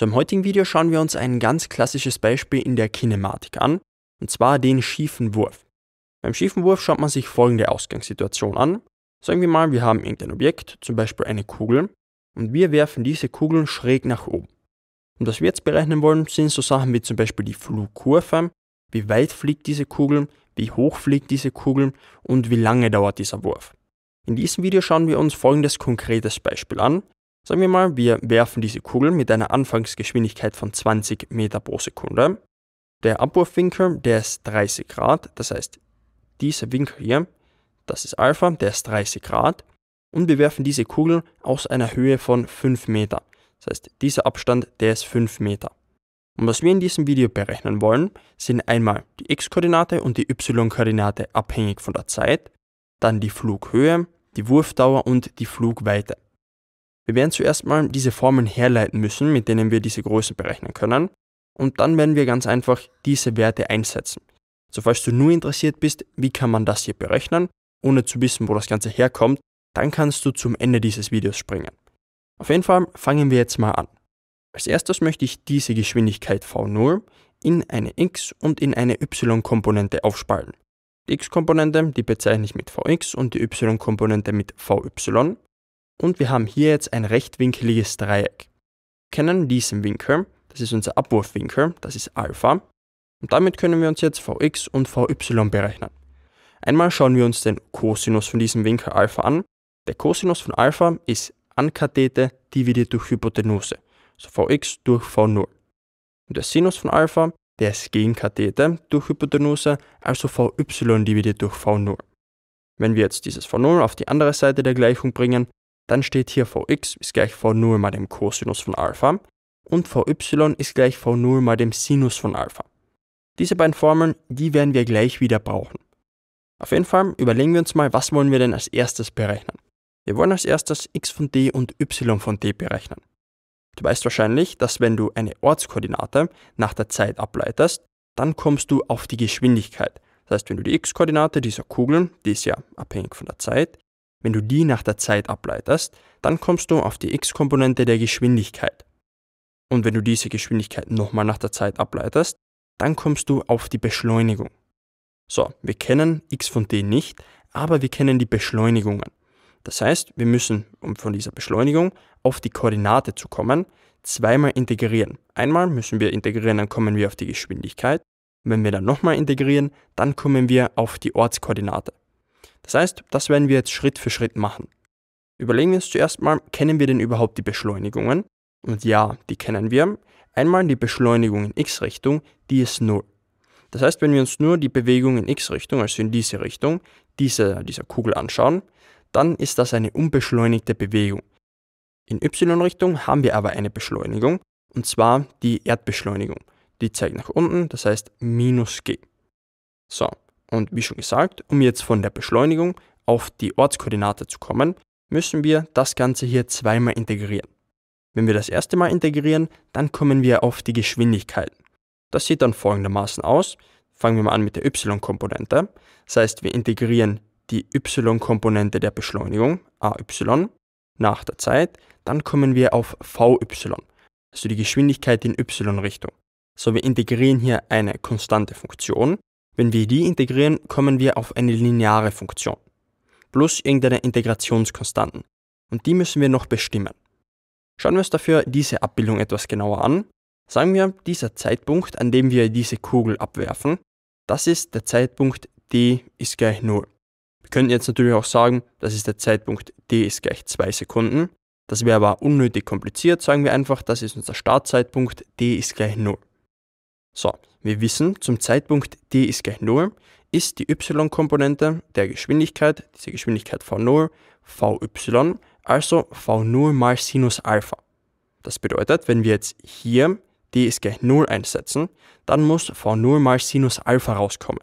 So im heutigen Video schauen wir uns ein ganz klassisches Beispiel in der Kinematik an, und zwar den schiefen Wurf. Beim schiefen Wurf schaut man sich folgende Ausgangssituation an. Sagen wir mal, wir haben irgendein Objekt, zum Beispiel eine Kugel, und wir werfen diese Kugeln schräg nach oben. Und was wir jetzt berechnen wollen, sind so Sachen wie zum Beispiel die Flugkurve, wie weit fliegt diese Kugel, wie hoch fliegt diese Kugel und wie lange dauert dieser Wurf. In diesem Video schauen wir uns folgendes konkretes Beispiel an, Sagen wir mal, wir werfen diese Kugel mit einer Anfangsgeschwindigkeit von 20 Meter pro Sekunde. Der Abwurfwinkel, der ist 30 Grad, das heißt, dieser Winkel hier, das ist Alpha, der ist 30 Grad. Und wir werfen diese Kugel aus einer Höhe von 5 Meter. Das heißt, dieser Abstand, der ist 5 Meter. Und was wir in diesem Video berechnen wollen, sind einmal die x-Koordinate und die y-Koordinate abhängig von der Zeit, dann die Flughöhe, die Wurfdauer und die Flugweite. Wir werden zuerst mal diese Formeln herleiten müssen, mit denen wir diese Größen berechnen können. Und dann werden wir ganz einfach diese Werte einsetzen. So falls du nur interessiert bist, wie kann man das hier berechnen, ohne zu wissen, wo das Ganze herkommt, dann kannst du zum Ende dieses Videos springen. Auf jeden Fall fangen wir jetzt mal an. Als erstes möchte ich diese Geschwindigkeit v0 in eine x- und in eine y-Komponente aufspalten. Die x-Komponente, die bezeichne ich mit vx und die y-Komponente mit vy und wir haben hier jetzt ein rechtwinkliges Dreieck. Wir kennen diesen Winkel, das ist unser Abwurfwinkel, das ist Alpha. Und damit können wir uns jetzt Vx und Vy berechnen. Einmal schauen wir uns den Cosinus von diesem Winkel Alpha an. Der Cosinus von Alpha ist Ankathete dividiert durch Hypotenuse, also Vx durch V0. Und der Sinus von Alpha, der ist Gegenkathete durch Hypotenuse, also Vy dividiert durch V0. Wenn wir jetzt dieses V0 auf die andere Seite der Gleichung bringen, dann steht hier Vx ist gleich V0 mal dem Cosinus von Alpha und Vy ist gleich V0 mal dem Sinus von Alpha. Diese beiden Formeln, die werden wir gleich wieder brauchen. Auf jeden Fall überlegen wir uns mal, was wollen wir denn als erstes berechnen. Wir wollen als erstes x von d und y von d berechnen. Du weißt wahrscheinlich, dass wenn du eine Ortskoordinate nach der Zeit ableitest, dann kommst du auf die Geschwindigkeit. Das heißt, wenn du die x-Koordinate dieser Kugeln, die ist ja abhängig von der Zeit, wenn du die nach der Zeit ableitest, dann kommst du auf die x-Komponente der Geschwindigkeit. Und wenn du diese Geschwindigkeit nochmal nach der Zeit ableitest, dann kommst du auf die Beschleunigung. So, wir kennen x von t nicht, aber wir kennen die Beschleunigungen. Das heißt, wir müssen, um von dieser Beschleunigung auf die Koordinate zu kommen, zweimal integrieren. Einmal müssen wir integrieren, dann kommen wir auf die Geschwindigkeit. Und wenn wir dann nochmal integrieren, dann kommen wir auf die Ortskoordinate. Das heißt, das werden wir jetzt Schritt für Schritt machen. Überlegen wir uns zuerst mal, kennen wir denn überhaupt die Beschleunigungen? Und ja, die kennen wir. Einmal die Beschleunigung in x-Richtung, die ist 0. Das heißt, wenn wir uns nur die Bewegung in x-Richtung, also in diese Richtung, diese, dieser Kugel anschauen, dann ist das eine unbeschleunigte Bewegung. In y-Richtung haben wir aber eine Beschleunigung, und zwar die Erdbeschleunigung. Die zeigt nach unten, das heißt minus g. So, und wie schon gesagt, um jetzt von der Beschleunigung auf die Ortskoordinate zu kommen, müssen wir das Ganze hier zweimal integrieren. Wenn wir das erste Mal integrieren, dann kommen wir auf die Geschwindigkeiten. Das sieht dann folgendermaßen aus. Fangen wir mal an mit der y-Komponente. Das heißt, wir integrieren die y-Komponente der Beschleunigung, AY, nach der Zeit. Dann kommen wir auf VY, also die Geschwindigkeit in y-Richtung. So, wir integrieren hier eine konstante Funktion wenn wir die integrieren, kommen wir auf eine lineare Funktion. Plus irgendeine Integrationskonstanten. Und die müssen wir noch bestimmen. Schauen wir uns dafür diese Abbildung etwas genauer an. Sagen wir, dieser Zeitpunkt, an dem wir diese Kugel abwerfen, das ist der Zeitpunkt d ist gleich 0. Wir könnten jetzt natürlich auch sagen, das ist der Zeitpunkt d ist gleich 2 Sekunden. Das wäre aber unnötig kompliziert. Sagen wir einfach, das ist unser Startzeitpunkt, d ist gleich 0. So, wir wissen, zum Zeitpunkt d ist gleich 0 ist die y-Komponente der Geschwindigkeit, diese Geschwindigkeit v0, vy, also v0 mal Sinus Alpha. Das bedeutet, wenn wir jetzt hier d ist gleich 0 einsetzen, dann muss v0 mal Sinus Alpha rauskommen.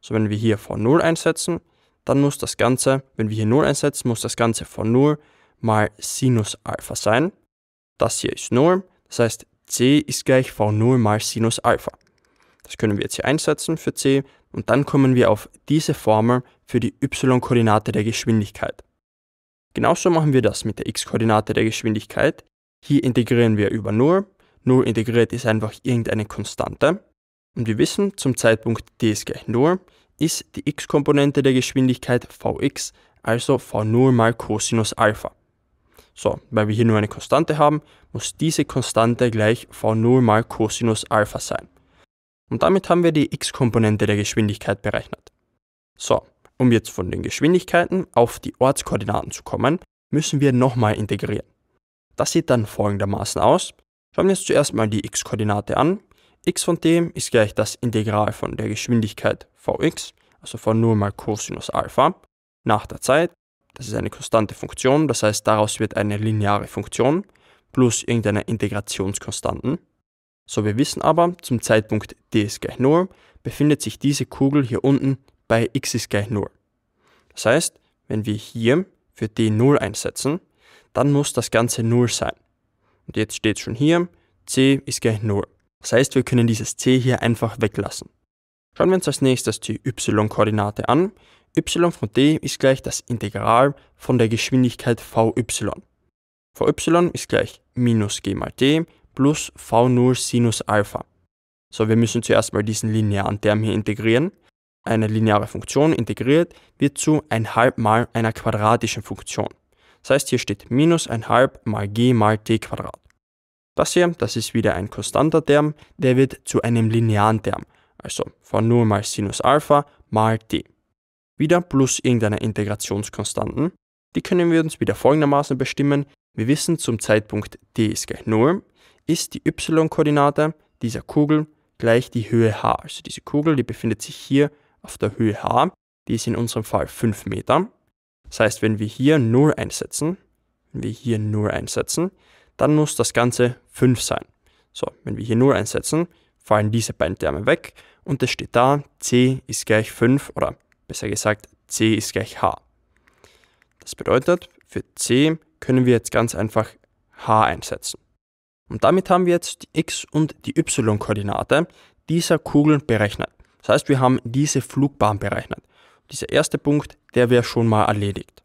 So, wenn wir hier v0 einsetzen, dann muss das Ganze, wenn wir hier 0 einsetzen, muss das Ganze v0 mal Sinus Alpha sein. Das hier ist 0, das heißt c ist gleich v0 mal Sinus Alpha. Das können wir jetzt hier einsetzen für c und dann kommen wir auf diese Formel für die y-Koordinate der Geschwindigkeit. Genauso machen wir das mit der x-Koordinate der Geschwindigkeit. Hier integrieren wir über 0. 0 integriert ist einfach irgendeine Konstante. Und wir wissen, zum Zeitpunkt d ist gleich 0, ist die x-Komponente der Geschwindigkeit vx, also v0 mal Cosinus Alpha. So, weil wir hier nur eine Konstante haben, muss diese Konstante gleich v0 mal Cosinus Alpha sein. Und damit haben wir die x-Komponente der Geschwindigkeit berechnet. So, um jetzt von den Geschwindigkeiten auf die Ortskoordinaten zu kommen, müssen wir nochmal integrieren. Das sieht dann folgendermaßen aus. Schauen wir uns zuerst mal die x-Koordinate an. x von t ist gleich das Integral von der Geschwindigkeit vx, also von 0 mal Cosinus Alpha, nach der Zeit, das ist eine konstante Funktion, das heißt daraus wird eine lineare Funktion, plus irgendeiner Integrationskonstanten. So, wir wissen aber, zum Zeitpunkt d ist gleich 0 befindet sich diese Kugel hier unten bei x ist gleich 0. Das heißt, wenn wir hier für d 0 einsetzen, dann muss das Ganze 0 sein. Und jetzt steht schon hier, c ist gleich 0. Das heißt, wir können dieses c hier einfach weglassen. Schauen wir uns als nächstes die y-Koordinate an. y von d ist gleich das Integral von der Geschwindigkeit vy. vy ist gleich minus g mal d plus V0 Sinus Alpha. So, wir müssen zuerst mal diesen linearen Term hier integrieren. Eine lineare Funktion integriert wird zu 1 1,5 mal einer quadratischen Funktion. Das heißt, hier steht minus 1 1,5 mal g mal t Quadrat. Das hier, das ist wieder ein konstanter Term, der wird zu einem linearen Term, also V0 mal Sinus Alpha mal t. Wieder plus irgendeiner Integrationskonstanten. Die können wir uns wieder folgendermaßen bestimmen. Wir wissen zum Zeitpunkt t ist gleich 0, ist die y-Koordinate dieser Kugel gleich die Höhe h. Also diese Kugel, die befindet sich hier auf der Höhe h, die ist in unserem Fall 5 Meter. Das heißt, wenn wir hier 0 einsetzen, wenn wir hier 0 einsetzen, dann muss das Ganze 5 sein. So, wenn wir hier 0 einsetzen, fallen diese beiden Terme weg und es steht da, c ist gleich 5 oder besser gesagt, c ist gleich h. Das bedeutet, für c können wir jetzt ganz einfach h einsetzen. Und damit haben wir jetzt die x- und die y-Koordinate dieser Kugeln berechnet. Das heißt, wir haben diese Flugbahn berechnet. Dieser erste Punkt, der wäre schon mal erledigt.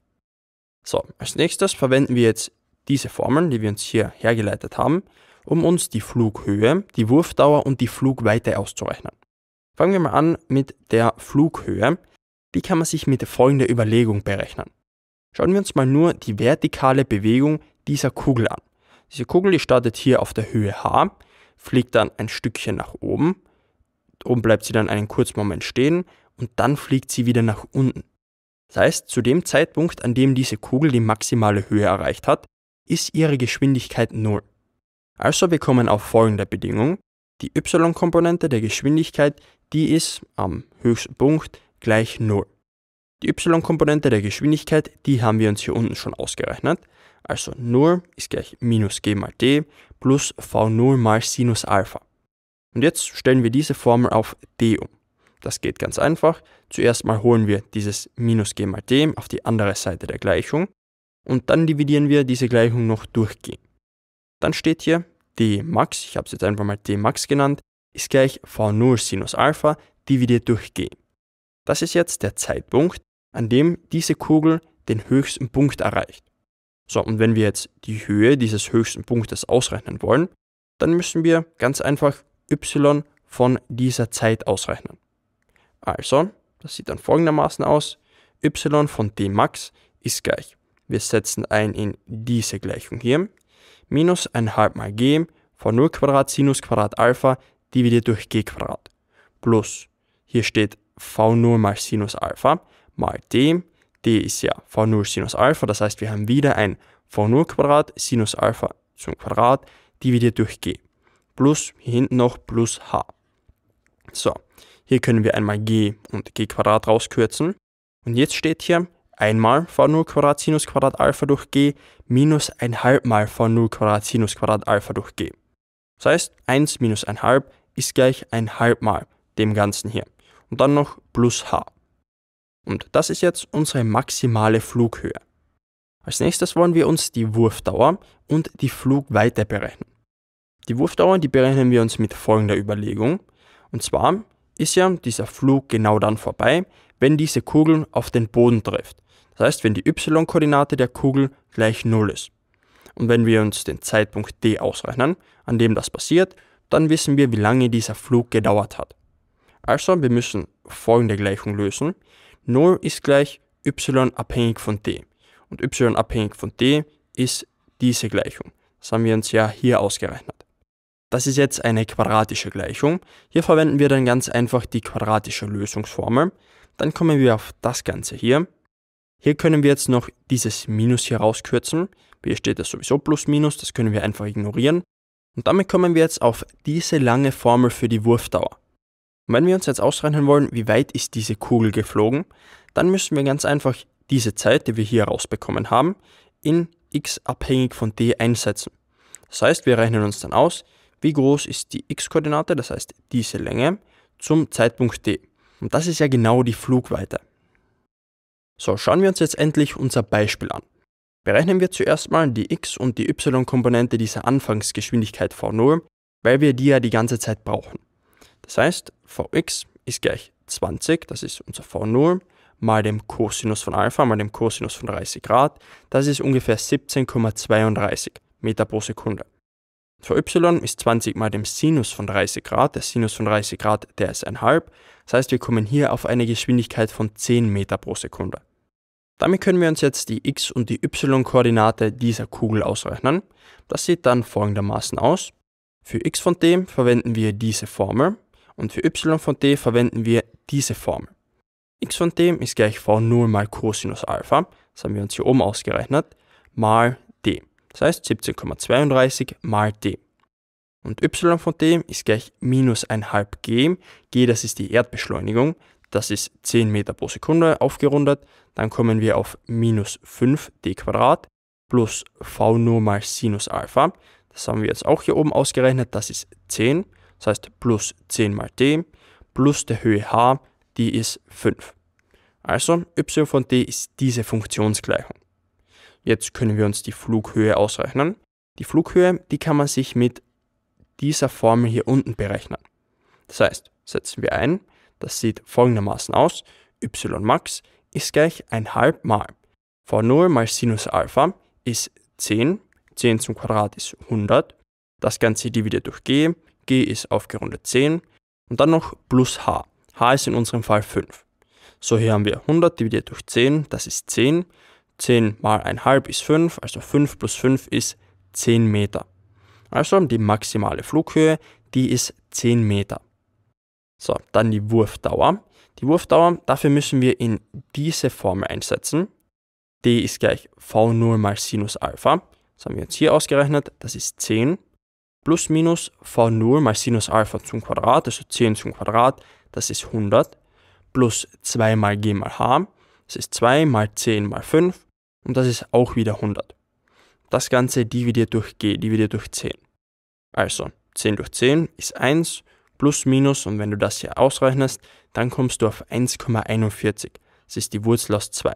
So, als nächstes verwenden wir jetzt diese Formeln, die wir uns hier hergeleitet haben, um uns die Flughöhe, die Wurfdauer und die Flugweite auszurechnen. Fangen wir mal an mit der Flughöhe. Die kann man sich mit folgender Überlegung berechnen. Schauen wir uns mal nur die vertikale Bewegung dieser Kugel an. Diese Kugel, die startet hier auf der Höhe h, fliegt dann ein Stückchen nach oben, oben bleibt sie dann einen kurzen Moment stehen und dann fliegt sie wieder nach unten. Das heißt, zu dem Zeitpunkt, an dem diese Kugel die maximale Höhe erreicht hat, ist ihre Geschwindigkeit 0. Also wir kommen auf folgende Bedingung. Die y-Komponente der Geschwindigkeit, die ist am höchsten Punkt gleich 0. Die y-Komponente der Geschwindigkeit, die haben wir uns hier unten schon ausgerechnet. Also 0 ist gleich minus g mal d plus v0 mal Sinus Alpha. Und jetzt stellen wir diese Formel auf d um. Das geht ganz einfach. Zuerst mal holen wir dieses minus g mal d auf die andere Seite der Gleichung und dann dividieren wir diese Gleichung noch durch g. Dann steht hier d max, ich habe es jetzt einfach mal d max genannt, ist gleich v0 Sinus Alpha dividiert durch g. Das ist jetzt der Zeitpunkt, an dem diese Kugel den höchsten Punkt erreicht. So, und wenn wir jetzt die Höhe dieses höchsten Punktes ausrechnen wollen, dann müssen wir ganz einfach y von dieser Zeit ausrechnen. Also, das sieht dann folgendermaßen aus. y von t max ist gleich. Wir setzen ein in diese Gleichung hier. Minus halb mal g von 0 Quadrat Sinus Quadrat Alpha dividiert durch g Quadrat. Plus, hier steht v0 mal Sinus Alpha mal t d ist ja V0 Sinus Alpha, das heißt, wir haben wieder ein V0 Quadrat Sinus Alpha zum Quadrat dividiert durch g. Plus hier hinten noch plus h. So, hier können wir einmal g und g Quadrat rauskürzen. Und jetzt steht hier einmal V0 Quadrat Sinus Quadrat Alpha durch g minus ein halb mal V0 Quadrat Sinus Quadrat Alpha durch g. Das heißt, 1 minus ein halb ist gleich ein halb mal dem Ganzen hier. Und dann noch plus h. Und das ist jetzt unsere maximale Flughöhe. Als nächstes wollen wir uns die Wurfdauer und die Flugweite berechnen. Die Wurfdauer, die berechnen wir uns mit folgender Überlegung. Und zwar ist ja dieser Flug genau dann vorbei, wenn diese Kugel auf den Boden trifft. Das heißt, wenn die y-Koordinate der Kugel gleich 0 ist. Und wenn wir uns den Zeitpunkt d ausrechnen, an dem das passiert, dann wissen wir, wie lange dieser Flug gedauert hat. Also, wir müssen folgende Gleichung lösen. 0 ist gleich y abhängig von t. Und y abhängig von t ist diese Gleichung. Das haben wir uns ja hier ausgerechnet. Das ist jetzt eine quadratische Gleichung. Hier verwenden wir dann ganz einfach die quadratische Lösungsformel. Dann kommen wir auf das Ganze hier. Hier können wir jetzt noch dieses Minus hier rauskürzen. Hier steht das sowieso plus Minus, das können wir einfach ignorieren. Und damit kommen wir jetzt auf diese lange Formel für die Wurfdauer. Und wenn wir uns jetzt ausrechnen wollen, wie weit ist diese Kugel geflogen, dann müssen wir ganz einfach diese Zeit, die wir hier rausbekommen haben, in x abhängig von d einsetzen. Das heißt, wir rechnen uns dann aus, wie groß ist die x-Koordinate, das heißt diese Länge, zum Zeitpunkt d. Und das ist ja genau die Flugweite. So, schauen wir uns jetzt endlich unser Beispiel an. Berechnen wir zuerst mal die x- und die y-Komponente dieser Anfangsgeschwindigkeit v0, weil wir die ja die ganze Zeit brauchen. Das heißt, Vx ist gleich 20, das ist unser V0, mal dem Cosinus von Alpha, mal dem Cosinus von 30 Grad. Das ist ungefähr 17,32 Meter pro Sekunde. Vy ist 20 mal dem Sinus von 30 Grad. Der Sinus von 30 Grad, der ist 1,5. Das heißt, wir kommen hier auf eine Geschwindigkeit von 10 Meter pro Sekunde. Damit können wir uns jetzt die x- und die y-Koordinate dieser Kugel ausrechnen. Das sieht dann folgendermaßen aus. Für x von dem verwenden wir diese Formel und für y von t verwenden wir diese Formel. x von t ist gleich v 0 mal Cosinus Alpha, das haben wir uns hier oben ausgerechnet, mal d. Das heißt 17,32 mal d. Und y von t ist gleich minus 1,5 g. g, das ist die Erdbeschleunigung, das ist 10 Meter pro Sekunde aufgerundet. Dann kommen wir auf minus 5 d plus v 0 mal Sinus Alpha. Das haben wir jetzt auch hier oben ausgerechnet, das ist 10. Das heißt plus 10 mal d plus der Höhe h, die ist 5. Also y von d ist diese Funktionsgleichung. Jetzt können wir uns die Flughöhe ausrechnen. Die Flughöhe, die kann man sich mit dieser Formel hier unten berechnen. Das heißt, setzen wir ein, das sieht folgendermaßen aus, y max ist gleich 1,5 mal v0 mal Sinus Alpha ist 10, 10 zum Quadrat ist 100, das Ganze dividiert durch g g ist aufgerundet 10 und dann noch plus h. h ist in unserem Fall 5. So, hier haben wir 100 dividiert durch 10, das ist 10. 10 mal 1,5 ist 5, also 5 plus 5 ist 10 Meter. Also die maximale Flughöhe, die ist 10 Meter. So, dann die Wurfdauer. Die Wurfdauer, dafür müssen wir in diese Formel einsetzen. d ist gleich v0 mal Sinus Alpha. Das haben wir uns hier ausgerechnet, das ist 10 plus minus v0 mal Sinus Alpha zum Quadrat, also 10 zum Quadrat, das ist 100, plus 2 mal g mal h, das ist 2 mal 10 mal 5 und das ist auch wieder 100. Das Ganze dividiert durch g, dividiert durch 10. Also 10 durch 10 ist 1 plus minus und wenn du das hier ausrechnest, dann kommst du auf 1,41. Das ist die Wurzel aus 2.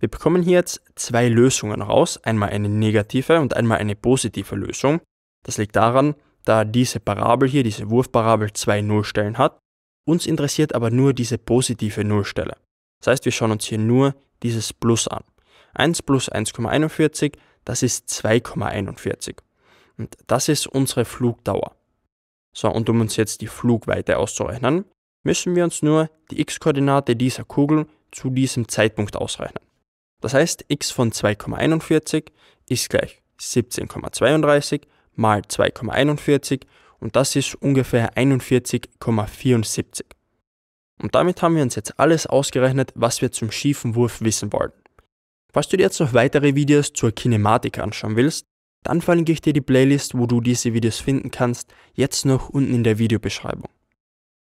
Wir bekommen hier jetzt zwei Lösungen raus, einmal eine negative und einmal eine positive Lösung. Das liegt daran, da diese Parabel hier, diese Wurfparabel, zwei Nullstellen hat. Uns interessiert aber nur diese positive Nullstelle. Das heißt, wir schauen uns hier nur dieses Plus an. 1 plus 1,41, das ist 2,41. Und das ist unsere Flugdauer. So, und um uns jetzt die Flugweite auszurechnen, müssen wir uns nur die x-Koordinate dieser Kugel zu diesem Zeitpunkt ausrechnen. Das heißt, x von 2,41 ist gleich 17,32 mal 2,41 und das ist ungefähr 41,74. Und damit haben wir uns jetzt alles ausgerechnet, was wir zum schiefen Wurf wissen wollten. Falls du dir jetzt noch weitere Videos zur Kinematik anschauen willst, dann verlinke ich dir die Playlist, wo du diese Videos finden kannst, jetzt noch unten in der Videobeschreibung.